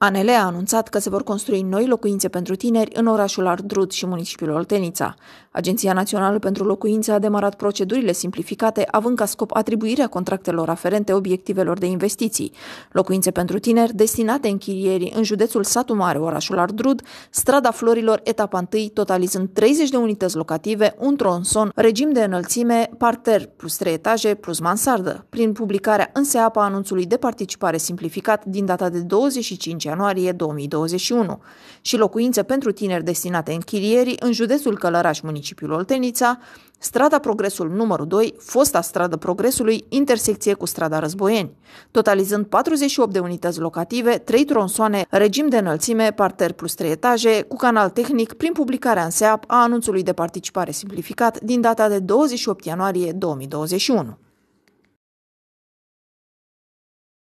ANL a anunțat că se vor construi noi locuințe pentru tineri în orașul Ardrut și municipiul Oltenița. Agenția Națională pentru Locuințe a demarat procedurile simplificate, având ca scop atribuirea contractelor aferente obiectivelor de investiții. Locuințe pentru tineri destinate închirierii în județul Satu Mare, orașul Ardrud, strada Florilor, etapa 1, totalizând 30 de unități locative, un tronson, regim de înălțime, parter plus 3 etaje plus mansardă, prin publicarea în SEAPA anunțului de participare simplificat din data de 25 ianuarie 2021 și locuințe pentru tineri destinate închirierii în județul Călăraș, municipiul Oltenița, strada Progresul numărul 2, fosta stradă Progresului, intersecție cu strada Războieni, totalizând 48 de unități locative, 3 tronsoane, regim de înălțime, parter plus 3 etaje, cu canal tehnic prin publicarea în SEAP a anunțului de participare simplificat din data de 28 ianuarie 2021.